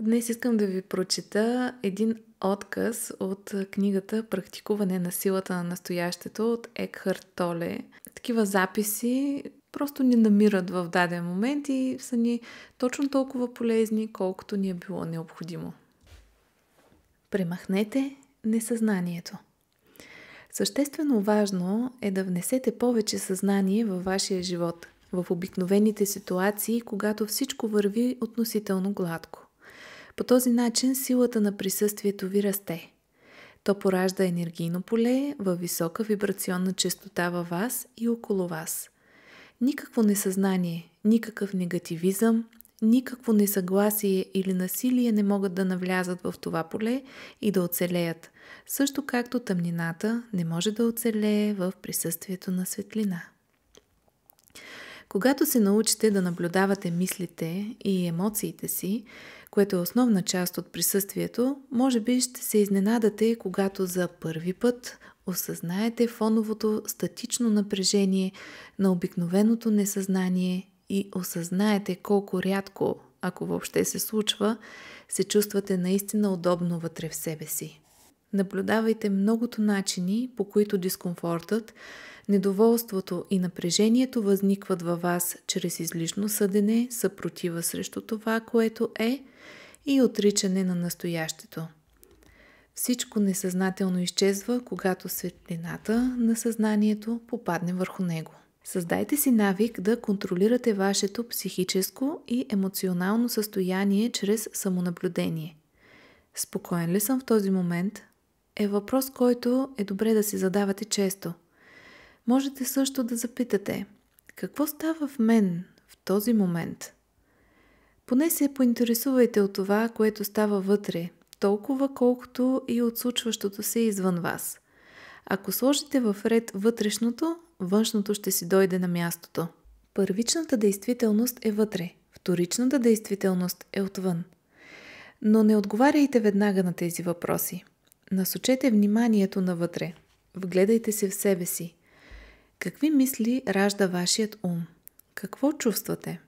Днес искам да ви прочета един отказ от книгата Практикуване на силата на настоящето от Екхарт Толе. Такива записи просто ни намират в даден момент и са ни точно толкова полезни, колкото ни е било необходимо. Премахнете несъзнанието. Съществено важно е да внесете повече съзнание във вашия живот, в обикновените ситуации, когато всичко върви относително гладко. По този начин силата на присъствието ви расте. То поражда енергийно поле във висока вибрационна частота във вас и около вас. Никакво несъзнание, никакъв негативизъм, никакво несъгласие или насилие не могат да навлязат в това поле и да оцелеят, също както тъмнината не може да оцелее в присъствието на светлина. Когато се научите да наблюдавате мислите и емоциите си, което е основна част от присъствието, може би ще се изненадате, когато за първи път осъзнаете фоновото статично напрежение на обикновеното несъзнание и осъзнаете колко рядко, ако въобще се случва, се чувствате наистина удобно вътре в себе си. Наблюдавайте многото начини, по които дискомфортът, недоволството и напрежението възникват във вас чрез излишно съдене, съпротива срещу това, което е и отричане на настоящето. Всичко несъзнателно изчезва, когато светлината на съзнанието попадне върху него. Създайте си навик да контролирате вашето психическо и емоционално състояние чрез самонаблюдение. Спокоен ли съм в този момент? е въпрос, който е добре да си задавате често. Можете също да запитате какво става в мен в този момент. Поне се поинтересувайте от това, което става вътре, толкова колкото и от случващото се извън вас. Ако сложите в ред вътрешното, външното ще си дойде на мястото. Първичната действителност е вътре, вторичната действителност е отвън. Но не отговаряйте веднага на тези въпроси – Насочете вниманието навътре. Вгледайте се в себе си. Какви мисли ражда вашият ум? Какво чувствате?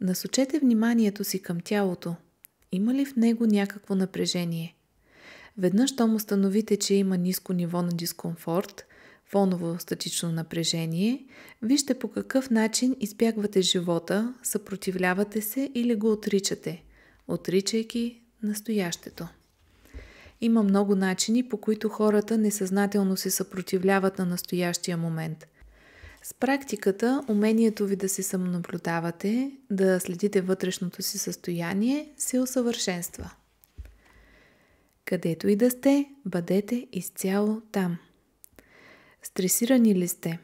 Насочете вниманието си към тялото. Има ли в него някакво напрежение? Веднъж, щом установите, че има ниско ниво на дискомфорт, фоново статично напрежение, вижте по какъв начин избягвате живота, съпротивлявате се или го отричате, отричайки настоящето. Има много начини, по които хората несъзнателно се съпротивляват на настоящия момент. С практиката, умението ви да се самонаблюдавате, да следите вътрешното си състояние, се усъвършенства. Където и да сте, бъдете изцяло там. Стресирани ли сте?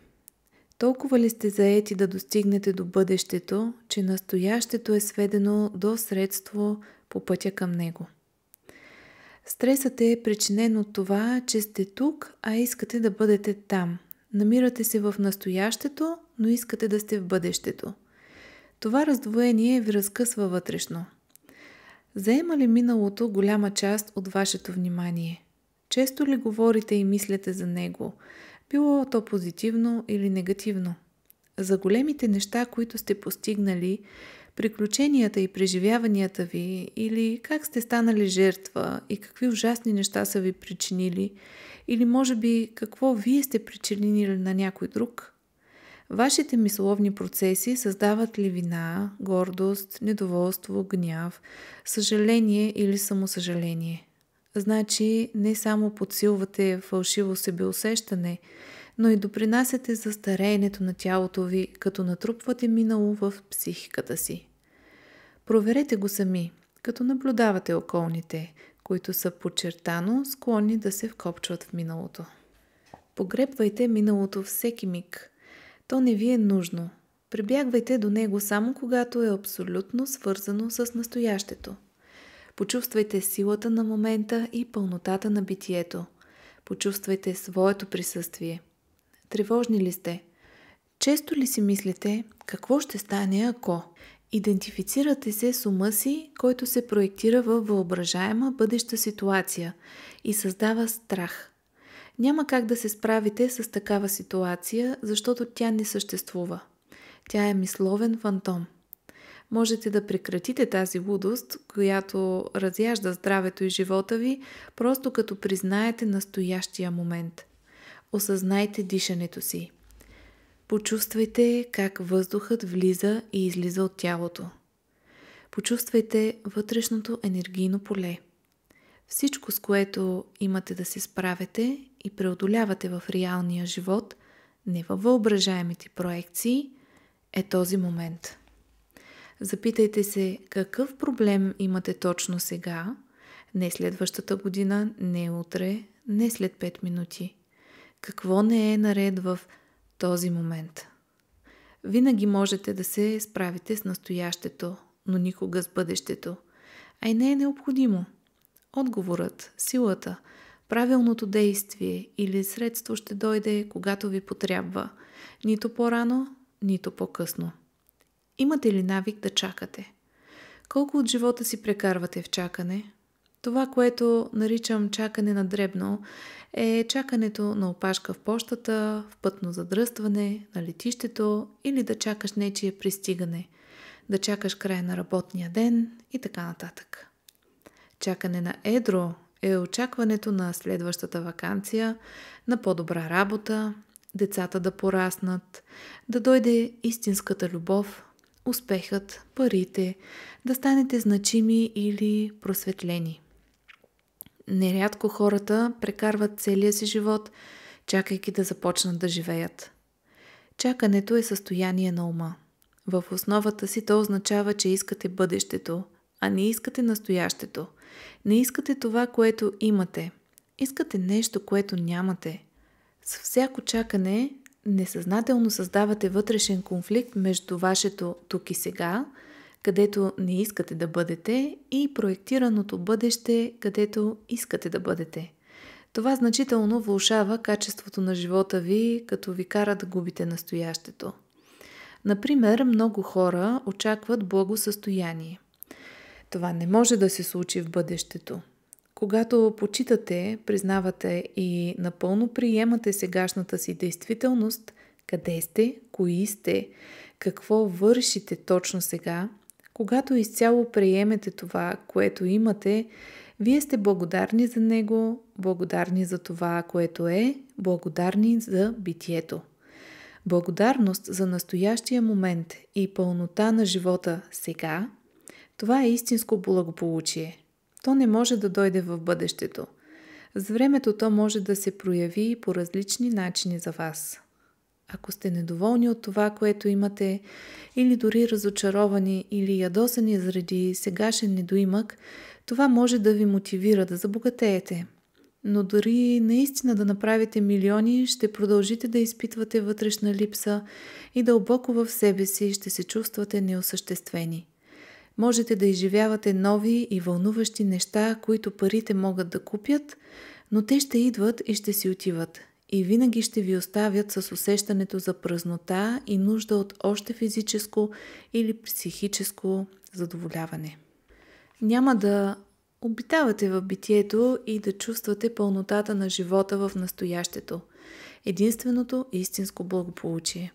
Толкова ли сте заети да достигнете до бъдещето, че настоящето е сведено до средство по пътя към него – Стресът е причинен от това, че сте тук, а искате да бъдете там. Намирате се в настоящето, но искате да сте в бъдещето. Това раздвоение ви разкъсва вътрешно. Заема ли миналото голяма част от вашето внимание? Често ли говорите и мислите за него? Било то позитивно или негативно? За големите неща, които сте постигнали, приключенията и преживяванията ви или как сте станали жертва и какви ужасни неща са ви причинили или може би какво вие сте причинили на някой друг. Вашите мисловни процеси създават ли вина, гордост, недоволство, гняв, съжаление или самосъжаление? Значи не само подсилвате фалшиво себеусещане, но и допринасяте за стареенето на тялото ви, като натрупвате минало в психиката си. Проверете го сами, като наблюдавате околните, които са подчертано склонни да се вкопчват в миналото. Погребвайте миналото всеки миг. То не ви е нужно. Прибягвайте до него само когато е абсолютно свързано с настоящето. Почувствайте силата на момента и пълнотата на битието. Почувствайте своето присъствие. Тревожни ли сте? Често ли си мислите какво ще стане ако? Идентифицирате се с ума си, който се проектира във въображаема бъдеща ситуация и създава страх. Няма как да се справите с такава ситуация, защото тя не съществува. Тя е мисловен фантом. Можете да прекратите тази лудост, която разяжда здравето и живота ви, просто като признаете настоящия момент. Осъзнайте дишането си. Почувствайте как въздухът влиза и излиза от тялото. Почувствайте вътрешното енергийно поле. Всичко, с което имате да се справите и преодолявате в реалния живот, не във въображаемите проекции, е този момент. Запитайте се какъв проблем имате точно сега, не следващата година, не утре, не след 5 минути. Какво не е наред в този момент. Винаги можете да се справите с настоящето, но никога с бъдещето. А и не е необходимо. Отговорът, силата, правилното действие или средство ще дойде, когато ви потрябва. Нито по-рано, нито по-късно. Имате ли навик да чакате? Колко от живота си прекарвате в чакане? Това, което наричам чакане на дребно, е чакането на опашка в пощата, в пътно задръстване, на летището или да чакаш нечие пристигане, да чакаш края на работния ден и така нататък. Чакане на едро е очакването на следващата вакансия, на по-добра работа, децата да пораснат, да дойде истинската любов, успехът, парите, да станете значими или просветлени – Нерядко хората прекарват целия си живот, чакайки да започнат да живеят. Чакането е състояние на ума. В основата си то означава, че искате бъдещето, а не искате настоящето. Не искате това, което имате. Искате нещо, което нямате. С всяко чакане несъзнателно създавате вътрешен конфликт между вашето тук и сега – където не искате да бъдете и проектираното бъдеще, където искате да бъдете. Това значително влушава качеството на живота ви, като ви кара да губите настоящето. Например, много хора очакват благосъстояние. Това не може да се случи в бъдещето. Когато почитате, признавате и напълно приемате сегашната си действителност, къде сте, кои сте, какво вършите точно сега, когато изцяло приемете това, което имате, вие сте благодарни за него, благодарни за това, което е, благодарни за битието. Благодарност за настоящия момент и пълнота на живота сега, това е истинско благополучие. То не може да дойде в бъдещето. С времето то може да се прояви по различни начини за вас. Ако сте недоволни от това, което имате, или дори разочаровани или ядосани заради сегашен недоимък, това може да ви мотивира да забогатеете. Но дори наистина да направите милиони, ще продължите да изпитвате вътрешна липса и дълбоко в себе си ще се чувствате неосъществени. Можете да изживявате нови и вълнуващи неща, които парите могат да купят, но те ще идват и ще си отиват и винаги ще ви оставят с усещането за празнота и нужда от още физическо или психическо задоволяване. Няма да обитавате в битието и да чувствате пълнотата на живота в настоящето, единственото истинско благополучие.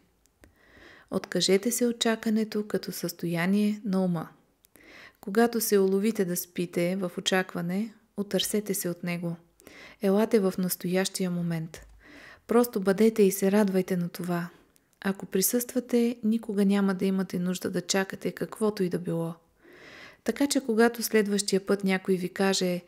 Откажете се от чакането като състояние на ума. Когато се уловите да спите в очакване, отърсете се от него. Елате в настоящия момент – Просто бъдете и се радвайте на това. Ако присъствате, никога няма да имате нужда да чакате каквото и да било. Така че когато следващия път някой ви каже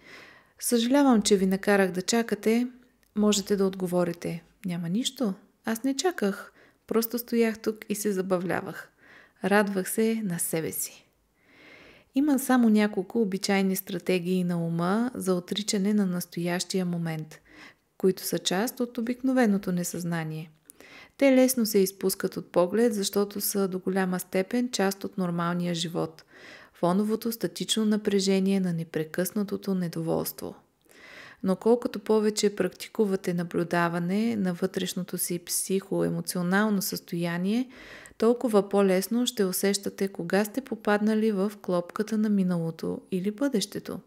«Съжалявам, че ви накарах да чакате», можете да отговорите «Няма нищо, аз не чаках, просто стоях тук и се забавлявах. Радвах се на себе си». Има само няколко обичайни стратегии на ума за отричане на настоящия момент – които са част от обикновеното несъзнание. Те лесно се изпускат от поглед, защото са до голяма степен част от нормалния живот фоновото статично напрежение на непрекъснатото недоволство. Но колкото повече практикувате наблюдаване на вътрешното си психоемоционално състояние, толкова по-лесно ще усещате кога сте попаднали в клопката на миналото или бъдещето,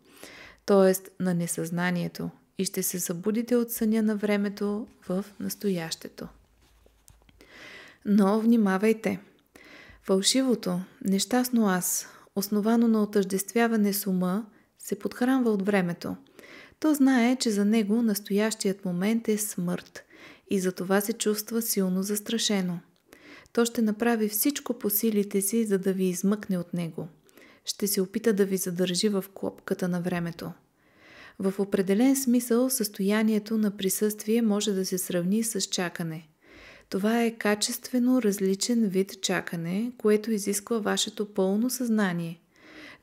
т.е. на несъзнанието и ще се събудите от съня на времето в настоящето. Но внимавайте! Фалшивото, нещастно аз, основано на отъждествяване с ума, се подхранва от времето. То знае, че за него настоящият момент е смърт и затова се чувства силно застрашено. То ще направи всичко по силите си, за да ви измъкне от него. Ще се опита да ви задържи в клопката на времето – в определен смисъл състоянието на присъствие може да се сравни с чакане. Това е качествено различен вид чакане, което изисква вашето пълно съзнание.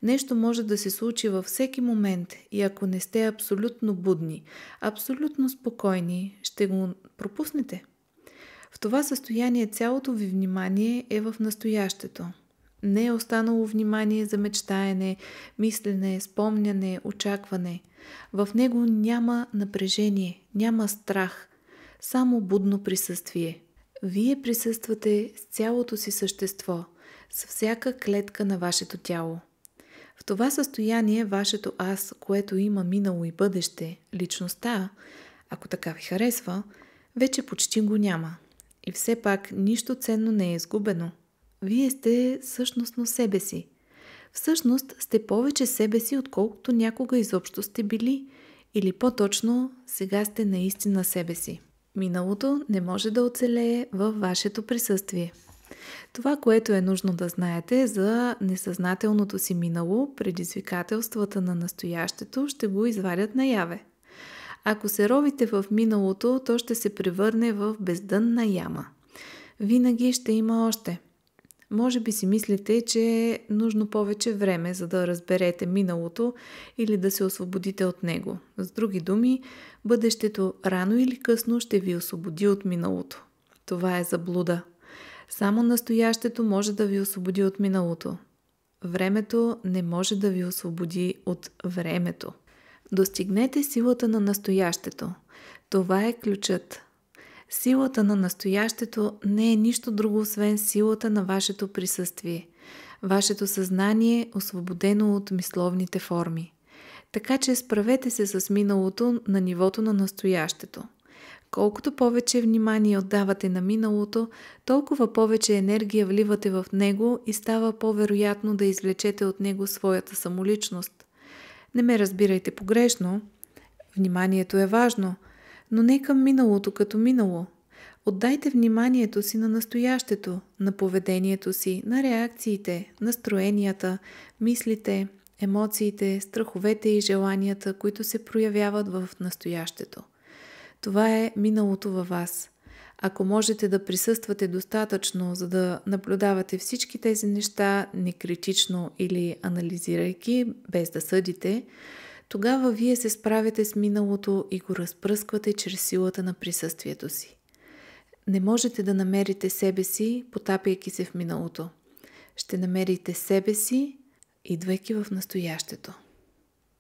Нещо може да се случи във всеки момент и ако не сте абсолютно будни, абсолютно спокойни, ще го пропуснете. В това състояние цялото ви внимание е в настоящето – не е останало внимание за мечтаене, мислене, спомняне, очакване. В него няма напрежение, няма страх, само будно присъствие. Вие присъствате с цялото си същество, с всяка клетка на вашето тяло. В това състояние вашето аз, което има минало и бъдеще, личността, ако така ви харесва, вече почти го няма. И все пак нищо ценно не е изгубено – вие сте същност на себе си. Всъщност сте повече себе си, отколкото някога изобщо сте били. Или по-точно, сега сте наистина себе си. Миналото не може да оцелее във вашето присъствие. Това, което е нужно да знаете за несъзнателното си минало, предизвикателствата на настоящето ще го извадят наяве. Ако се ровите в миналото, то ще се превърне в бездънна яма. Винаги ще има още – може би си мислите, че е нужно повече време, за да разберете миналото или да се освободите от него. С други думи, бъдещето рано или късно ще ви освободи от миналото. Това е заблуда. Само настоящето може да ви освободи от миналото. Времето не може да ви освободи от времето. Достигнете силата на настоящето. Това е ключът. Силата на настоящето не е нищо друго, освен силата на вашето присъствие, вашето съзнание, е освободено от мисловните форми. Така че справете се с миналото на нивото на настоящето. Колкото повече внимание отдавате на миналото, толкова повече енергия вливате в него и става по-вероятно да извлечете от него своята самоличност. Не ме разбирайте погрешно. Вниманието е важно – но не към миналото като минало. Отдайте вниманието си на настоящето, на поведението си, на реакциите, настроенията, мислите, емоциите, страховете и желанията, които се проявяват в настоящето. Това е миналото във вас. Ако можете да присъствате достатъчно, за да наблюдавате всички тези неща некритично или анализирайки, без да съдите, тогава вие се справяте с миналото и го разпръсквате чрез силата на присъствието си. Не можете да намерите себе си, потапяйки се в миналото. Ще намерите себе си, идвайки в настоящето.